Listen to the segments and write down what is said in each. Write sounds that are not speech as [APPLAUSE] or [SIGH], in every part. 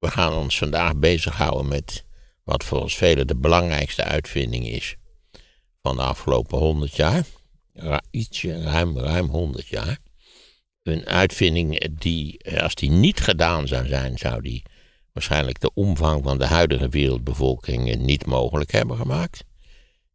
We gaan ons vandaag bezighouden met wat volgens velen de belangrijkste uitvinding is van de afgelopen 100 jaar. ietsje, ruim, ruim 100 jaar. Een uitvinding die, eh, als die niet gedaan zou zijn, zou die waarschijnlijk de omvang van de huidige wereldbevolking eh, niet mogelijk hebben gemaakt.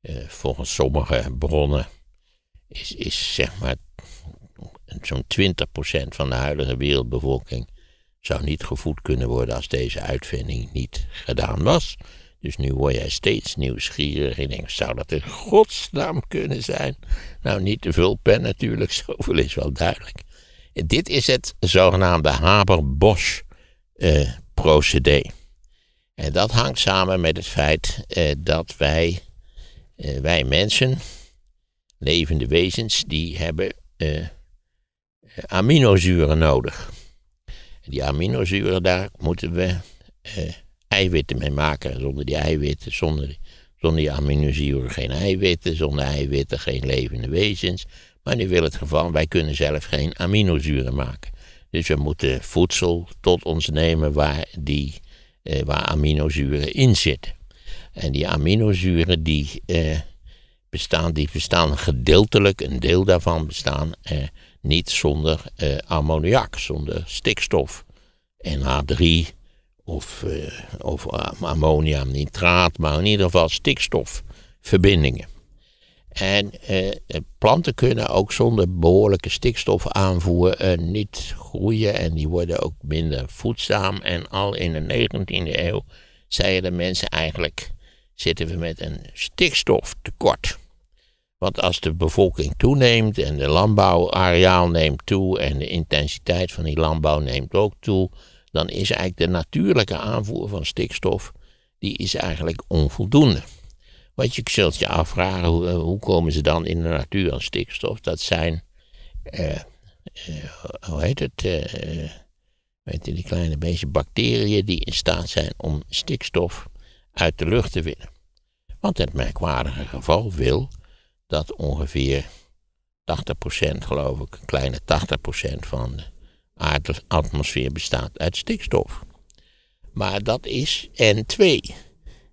Eh, volgens sommige bronnen is, is zeg maar zo'n 20% van de huidige wereldbevolking zou niet gevoed kunnen worden als deze uitvinding niet gedaan was. Dus nu word jij steeds nieuwsgierig en denk, zou dat in godsnaam kunnen zijn? Nou, niet de vulpen natuurlijk, [LAUGHS] zoveel is wel duidelijk. Dit is het zogenaamde Haber-Bosch-procedé. Eh, en dat hangt samen met het feit eh, dat wij, eh, wij mensen, levende wezens, die hebben eh, eh, aminozuren nodig die aminozuren, daar moeten we eh, eiwitten mee maken. Zonder die eiwitten, zonder, zonder die aminozuren geen eiwitten, zonder eiwitten geen levende wezens. Maar nu wil het geval, wij kunnen zelf geen aminozuren maken. Dus we moeten voedsel tot ons nemen waar, die, eh, waar aminozuren in zitten. En die aminozuren die, eh, bestaan, die bestaan gedeeltelijk, een deel daarvan bestaan eh, niet zonder eh, ammoniak, zonder stikstof. NH3 of, uh, of eh, ammoniumnitraat, maar in ieder geval stikstofverbindingen. En planten kunnen ook zonder behoorlijke stikstofaanvoer niet groeien en die worden ook minder voedzaam. En al in de 19e eeuw zeiden de mensen eigenlijk zitten we met een stikstoftekort. Want als de bevolking toeneemt en de landbouwareaal neemt toe en de intensiteit van die landbouw neemt ook toe, dan is eigenlijk de natuurlijke aanvoer van stikstof die is eigenlijk onvoldoende. Want je zult je afvragen, hoe, eh, komen ze dan in de natuur aan stikstof? Dat zijn, eh, eh hoe heet het, eh, weet je, die kleine beetje bacteriën die in staat zijn om stikstof uit de lucht te winnen. Want het merkwaardige geval wil dat ongeveer 80% geloof ik, een kleine 80% van de aardatmosfeer bestaat uit stikstof. Maar dat is N2.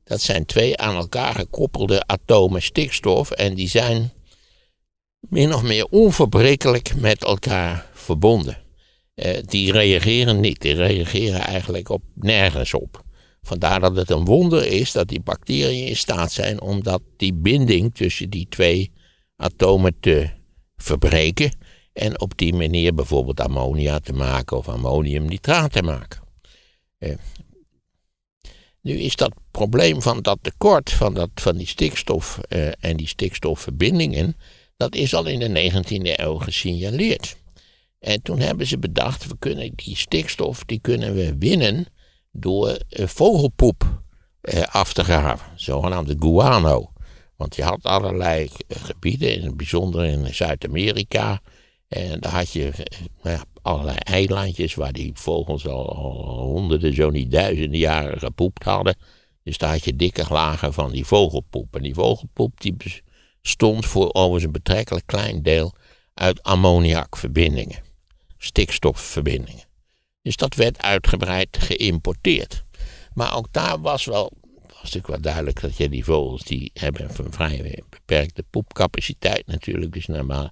Dat zijn twee aan elkaar gekoppelde atomen stikstof en die zijn min of meer onverbrekelijk met elkaar verbonden. Eh, die reageren niet, die reageren eigenlijk op nergens op. Vandaar dat het een wonder is dat die bacteriën in staat zijn om dat, die binding tussen die twee atomen te verbreken. En op die manier bijvoorbeeld ammonia te maken of ammoniumnitraat te maken. Eh, nu is dat probleem van dat tekort van, dat, van die stikstof eh, en die stikstofverbindingen, dat is al in de 19e eeuw gesignaleerd. En toen hebben ze bedacht, we kunnen die stikstof die kunnen we winnen door eh, vogelpoep eh, af te graven, zogenaamde guano. Want je had allerlei eh, gebieden, in het bijzonder in Zuid-Amerika. En daar had je nou ja, allerlei eilandjes waar die vogels al, honderden, zo niet duizenden jaren gepoept hadden. Dus daar had je dikke lagen van die vogelpoep. En die vogelpoep stond bestond voor overigens een betrekkelijk klein deel uit ammoniakverbindingen, stikstofverbindingen. Dus dat werd uitgebreid geïmporteerd. Maar ook daar was wel was natuurlijk wel duidelijk dat je die vogels die hebben een vrij beperkte poepcapaciteit natuurlijk. Dus nou maar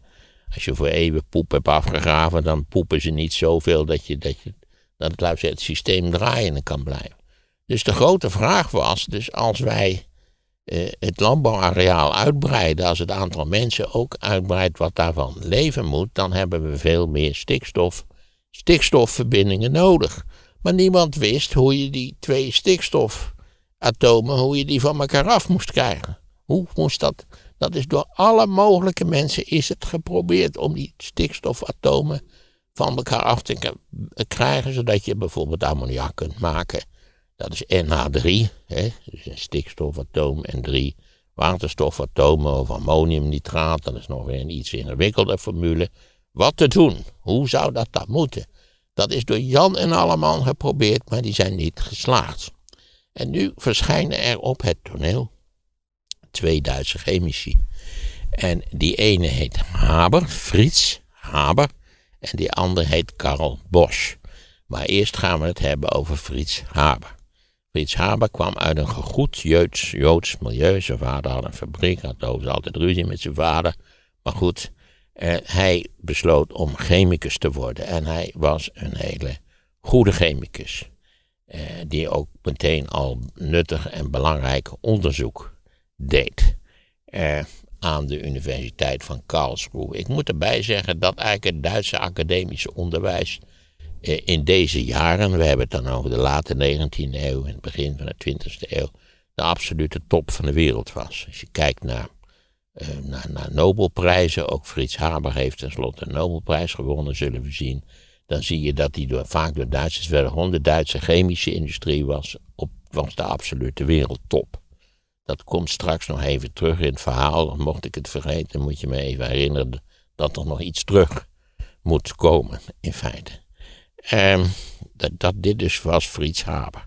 als je voor eeuwen poep hebt afgegraven, dan poepen ze niet zoveel dat, je, dat, je, dat het, laat systeem draaiende kan blijven. Dus de grote vraag was, dus als wij eh, het landbouwareaal uitbreiden, als het aantal mensen ook uitbreidt wat daarvan leven moet, dan hebben we veel meer stikstof stikstofverbindingen nodig. Maar niemand wist hoe je die twee stikstofatomen, hoe je die van elkaar af moest krijgen. Hoe moest dat? Dat is door alle mogelijke mensen is het geprobeerd om die stikstofatomen van elkaar af te krijgen, zodat je bijvoorbeeld ammoniak kunt maken. Dat is NH3, hè? dus een stikstofatoom en drie waterstofatomen of ammoniumnitraat. Dat is nog weer een iets ingewikkelder formule. Wat te doen? Hoe zou dat dan moeten? Dat is door Jan en allemaal geprobeerd, maar die zijn niet geslaagd. En nu verschijnen er op het toneel twee Duitse chemici. En die ene heet Haber, Frits Haber, en die andere heet Karl Bosch. Maar eerst gaan we het hebben over Frits Haber. Frits Haber kwam uit een goed Joods, Joods milieu. Zijn vader had een fabriek, had overigens altijd ruzie met zijn vader. Maar goed, eh, hij besloot om chemicus te worden en hij was een hele goede chemicus. Eh, die ook meteen al nuttig en belangrijk onderzoek deed eh, aan de Universiteit van Karlsruhe. Ik moet erbij zeggen dat eigenlijk het Duitse academische onderwijs in deze jaren, we hebben het dan over de late 19e eeuw en het begin van de 20e eeuw, de absolute top van de wereld was. Als je kijkt naar uh, eh, naar, Nobelprijzen. Ook Frits Haber heeft tenslotte een Nobelprijs gewonnen, zullen we zien. Dan zie je dat die door, vaak door Duitsers werden gewonnen. De Duitse chemische industrie was, op, was de absolute wereldtop. Dat komt straks nog even terug in het verhaal. Mocht ik het vergeten, moet je me even herinneren dat er nog iets terug moet komen, in feite. Ehm, dat, dat, dit dus was Frits Haber.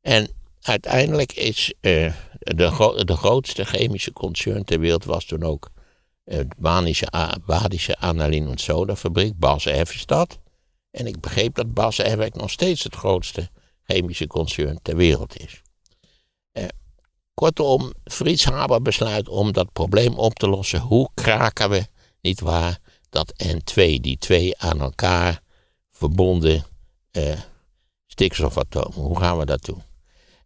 En uiteindelijk is eh, de, de grootste chemische concern ter wereld was toen ook eh, de Badische Analine en Soda fabriek, Bas Effenstad. En ik begreep dat Bas Effenstad nog steeds het grootste chemische concern ter wereld is. Eh, kortom, Frits Haber besluit om dat probleem op te lossen. Hoe kraken we, niet waar, dat N2, die twee aan elkaar verbonden eh, stikstofatomen. Hoe gaan we daartoe?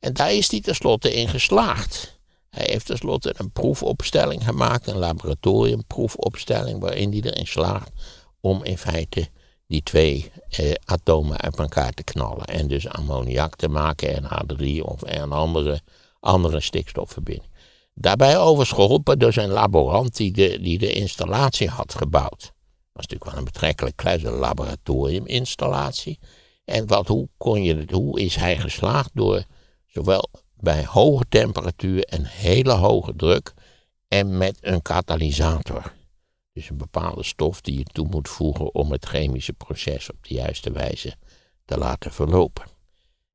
En daar is hij tenslotte in geslaagd. Hij heeft tenslotte een proefopstelling gemaakt, een laboratoriumproefopstelling, waarin hij erin slaagt om in feite die twee eh, atomen uit elkaar te knallen. En dus ammoniak te maken, en NH3 of een andere, andere stikstofverbinding. Daarbij overigens geholpen door zijn laborant die de, die de installatie had gebouwd. Dat was natuurlijk wel een betrekkelijk kleine laboratoriuminstallatie. En wat, hoe, kon je, hoe is hij geslaagd door zowel bij hoge temperatuur en hele hoge druk en met een katalysator. Dus een bepaalde stof die je toe moet voegen om het chemische proces op de juiste wijze te laten verlopen.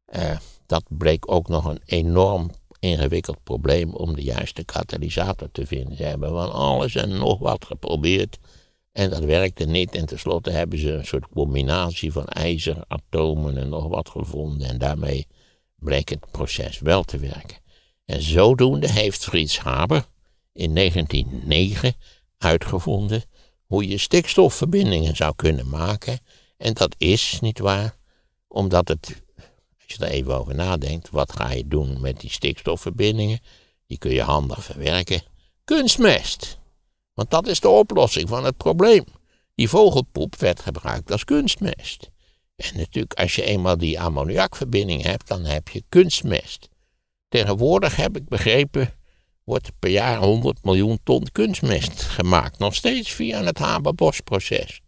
Eh, dat bleek ook nog een enorm ingewikkeld probleem om de juiste katalysator te vinden. Ze hebben van alles en nog wat geprobeerd en dat werkte niet. En tenslotte hebben ze een soort combinatie van ijzeratomen en nog wat gevonden en daarmee bleek het proces wel te werken. En zodoende heeft Fritz Haber in 1909 uitgevonden hoe je stikstofverbindingen zou kunnen maken. En dat is, niet waar, omdat het, als je er even over nadenkt, wat ga je doen met die stikstofverbindingen? Die kun je handig verwerken. Kunstmest. Want dat is de oplossing van het probleem. Die vogelpoep werd gebruikt als kunstmest. En natuurlijk, als je eenmaal die ammoniakverbinding hebt, dan heb je kunstmest. Tegenwoordig heb ik begrepen, wordt per jaar 100 miljoen ton kunstmest gemaakt. Nog steeds via het Haber-Bosch-proces.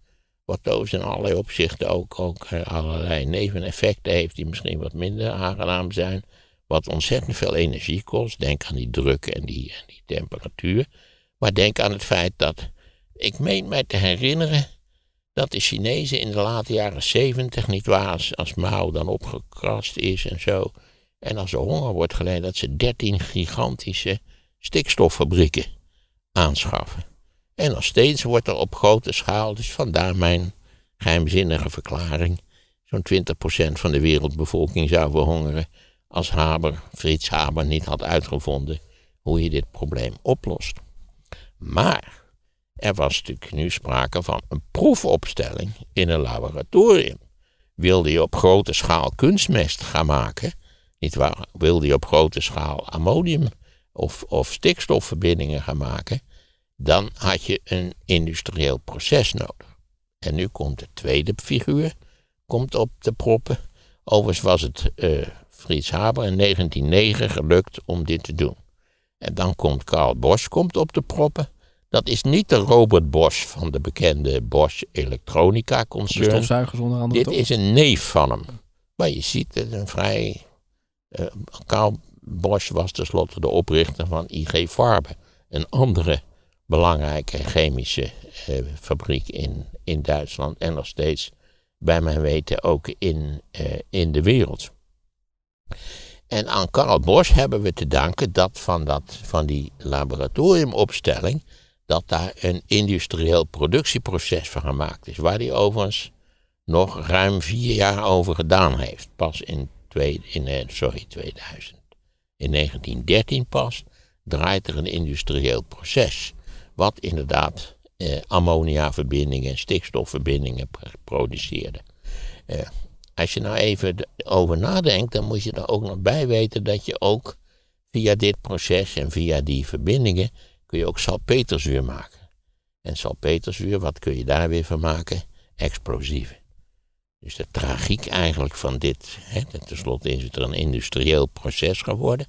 Wat overigens in allerlei opzichten ook, ook eh, allerlei neveneffecten heeft, die misschien wat minder aangenaam zijn. Wat ontzettend veel energie kost. Denk aan die druk en die, en die temperatuur. Maar denk aan het feit dat, ik meen mij te herinneren, dat de Chinezen in de late jaren zeventig, niet waar, als, Mao dan opgekrast is en zo, en als er honger wordt geleden, dat ze dertien gigantische stikstoffabrieken aanschaffen. En nog steeds wordt er op grote schaal, dus vandaar mijn geheimzinnige verklaring, zo'n 20% van de wereldbevolking zou verhongeren als Haber, Frits Haber, niet had uitgevonden hoe je dit probleem oplost. Maar er was natuurlijk nu sprake van een proefopstelling in een laboratorium. Wilde je op grote schaal kunstmest gaan maken, niet waar, wilde je op grote schaal ammonium of, of stikstofverbindingen gaan maken, dan had je een industrieel proces nodig. En nu komt de tweede figuur komt op de proppen. Overigens was het uh, Haber in 1909 gelukt om dit te doen. En dan komt Karl Bosch komt op de proppen. Dat is niet de Robert Bosch van de bekende Bosch elektronica Concern. De stofzuigers onder andere. Dit is een neef van hem. Maar je ziet het een vrij. Carl eh, Bosch was tenslotte de oprichter van IG Farben, een andere belangrijke chemische eh, fabriek in, in Duitsland en nog steeds, bij mijn weten, ook in, eh, in de wereld. En aan Karl Bosch hebben we te danken dat van, dat, van die laboratoriumopstelling dat daar een industrieel productieproces van gemaakt is. Waar hij overigens nog ruim vier jaar over gedaan heeft. Pas in, in eh, sorry, 2000. In 1913 pas draait er een industrieel proces. Wat inderdaad eh, ammonia stikstofverbindingen produceerde. Eh, als je nou even over nadenkt, dan moet je er ook nog bij weten dat je ook via dit proces en via die verbindingen kun je ook salpeterzuur maken. En salpeterzuur, wat kun je daar weer van maken? Explosieven. Dus de tragiek eigenlijk van dit, hè, ten slotte is het er een industrieel proces geworden,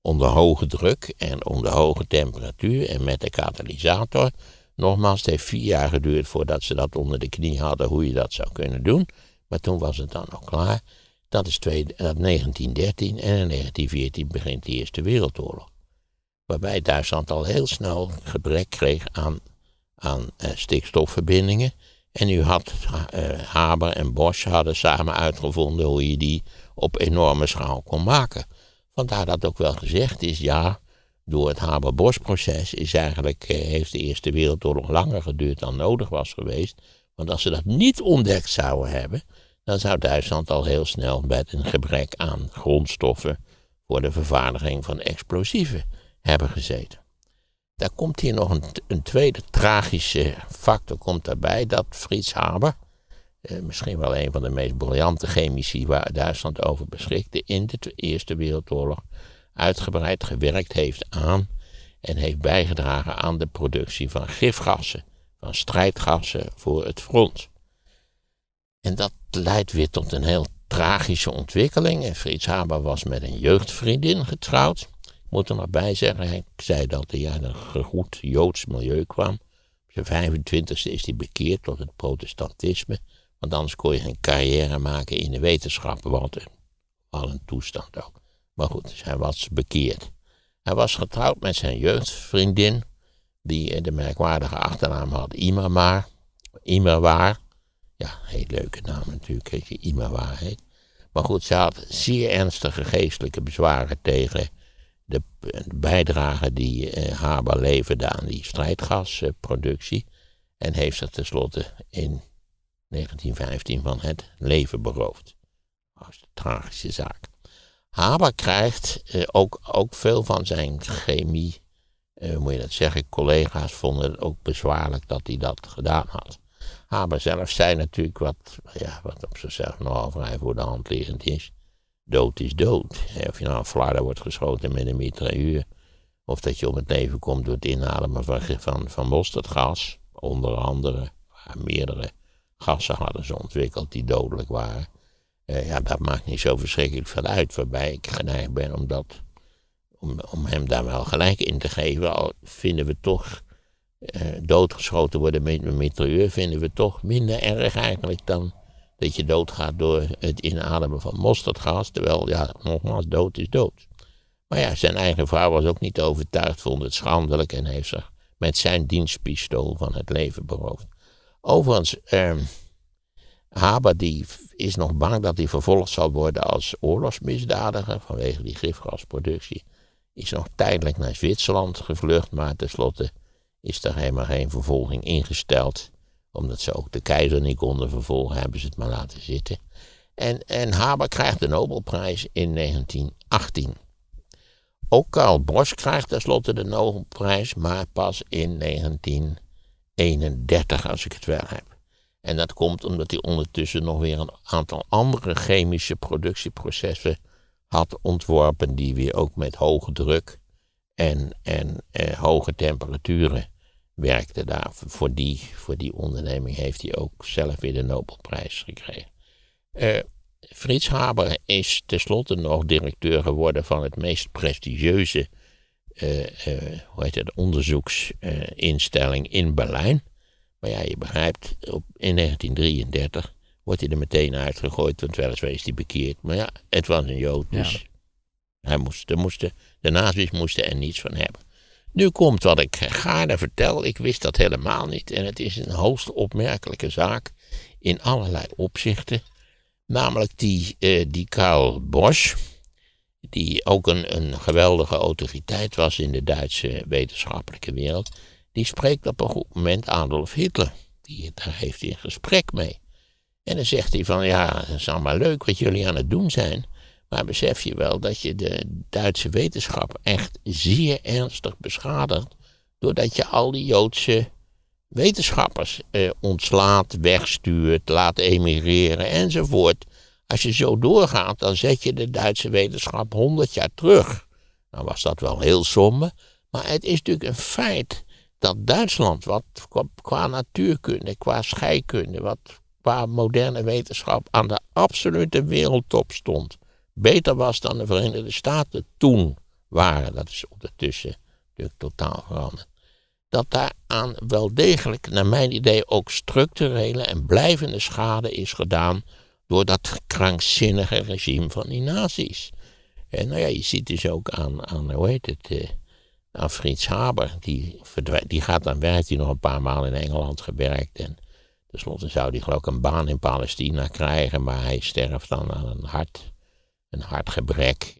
onder hoge druk en onder hoge temperatuur en met de katalysator. Nogmaals, het heeft vier jaar geduurd voordat ze dat onder de knie hadden, hoe je dat zou kunnen doen. Maar toen was het dan al klaar. Dat is twee, 1913 eh, en in 1914 begint de Eerste Wereldoorlog. Waarbij Duitsland al heel snel gebrek kreeg aan, aan eh, stikstofverbindingen. En u had, eh, Haber en Bosch hadden samen uitgevonden hoe je die op enorme schaal kon maken. Vandaar dat ook wel gezegd is, ja, door het Haber-Bosch-proces is eigenlijk, eh, heeft de Eerste Wereldoorlog langer geduurd dan nodig was geweest. Want als ze dat niet ontdekt zouden hebben, dan zou Duitsland al heel snel met een gebrek aan grondstoffen voor de vervaardiging van explosieven hebben gezeten. Daar komt hier nog een, een tweede tragische factor komt daarbij, dat Fritz Haber, eh, misschien wel een van de meest briljante chemici waar Duitsland over beschikte, in de Eerste Wereldoorlog uitgebreid gewerkt heeft aan en heeft bijgedragen aan de productie van gifgassen, van strijdgassen voor het front. En dat leidt weer tot een heel tragische ontwikkeling. Fritz Haber was met een jeugdvriendin getrouwd moet er nog bij zeggen, hij zei dat hij uit een goed Joods milieu kwam. Op zijn 25e is hij bekeerd tot het protestantisme. Want anders kon je geen carrière maken in de wetenschap. Wat een, al een toestand ook. Maar goed, dus hij was bekeerd. Hij was getrouwd met zijn jeugdvriendin. Die eh, de merkwaardige achternaam had Imamar. Imawaar. Ja, heel leuke naam natuurlijk, als je Imawaar heet. Maar goed, ze had zeer ernstige geestelijke bezwaren tegen een bijdrage die eh, Haber leverde aan die strijdgasproductie. En heeft zich tenslotte in 1915 van het leven beroofd. Dat was een tragische zaak. Haber krijgt eh, ook, ook veel van zijn chemie, eh, moet je dat zeggen, collega's vonden het ook bezwaarlijk dat hij dat gedaan had. Haber zelf zei natuurlijk wat, ja, wat op zichzelf nogal vrij voor de hand liggend is dood is dood. Of je nou een wordt geschoten met een mitrailleur. Of dat je om het leven komt door het inademen van, van, van mosterdgas. Onder andere meerdere gassen hadden ze ontwikkeld die dodelijk waren. Uh, ja, dat maakt niet zo verschrikkelijk veel uit. Waarbij ik geneigd ben om, om, om hem daar wel gelijk in te geven. Al vinden we toch uh, doodgeschoten worden met een mitrailleur, vinden we toch minder erg eigenlijk dan dat je doodgaat door het inademen van mosterdgas. Terwijl, ja, nogmaals, dood is dood. Maar ja, zijn eigen vrouw was ook niet overtuigd, vond het schandelijk en heeft zich met zijn dienstpistool van het leven beroofd. Overigens, eh, Haber is nog bang dat hij vervolgd zal worden als oorlogsmisdadiger vanwege die gifgasproductie. Is nog tijdelijk naar Zwitserland gevlucht, maar tenslotte is er helemaal geen vervolging ingesteld omdat ze ook de keizer niet konden vervolgen, hebben ze het maar laten zitten. En, en Haber krijgt de Nobelprijs in 1918. Ook Karl Bosch krijgt tenslotte de Nobelprijs, maar pas in 1931, als ik het wel heb. En dat komt omdat hij ondertussen nog weer een aantal andere chemische productieprocessen had ontworpen, die weer ook met hoge druk en, en eh, hoge temperaturen werkte daar. Voor die, voor die onderneming heeft hij ook zelf weer de Nobelprijs gekregen. Uh, Frits Haber is tenslotte nog directeur geworden van het meest prestigieuze eh, eh, hoe heet onderzoeksinstelling in Berlijn. Maar ja, je begrijpt, op, in 1933 wordt hij er meteen uitgegooid, want weliswaar is hij bekeerd. Maar ja, het was een Jood, dus hij moest, er moesten, de nazi's moesten er niets van hebben. Nu komt wat ik gaarne vertel. Ik wist dat helemaal niet. En het is een hoogst opmerkelijke zaak in allerlei opzichten. Namelijk die, eh, die Karl Bosch, die ook een, een geweldige autoriteit was in de Duitse wetenschappelijke wereld. Die spreekt op een goed moment Adolf Hitler. Die, daar heeft hij een gesprek mee. En dan zegt hij van, ja, het is allemaal leuk wat jullie aan het doen zijn... Maar besef je wel dat je de Duitse wetenschap echt zeer ernstig beschadigt. doordat je al die Joodse wetenschappers eh, ontslaat, wegstuurt, laat emigreren enzovoort. Als je zo doorgaat, dan zet je de Duitse wetenschap 100 jaar terug. Dan nou was dat wel heel somber. Maar het is natuurlijk een feit dat Duitsland, wat qua natuurkunde, qua scheikunde, wat qua moderne wetenschap aan de absolute wereldtop stond beter was dan de Verenigde Staten toen waren. Dat is ondertussen natuurlijk totaal veranderd. Dat daaraan wel degelijk, naar mijn idee, ook structurele en blijvende schade is gedaan door dat krankzinnige regime van die nazi's. En nou ja, je ziet dus ook aan, aan hoe heet het, eh, aan Frits Haber, die, die gaat dan werkt, hij nog een paar maal in Engeland gewerkt. En tenslotte zou die geloof ik een baan in Palestina krijgen, maar hij sterft dan aan een hart een hartgebrek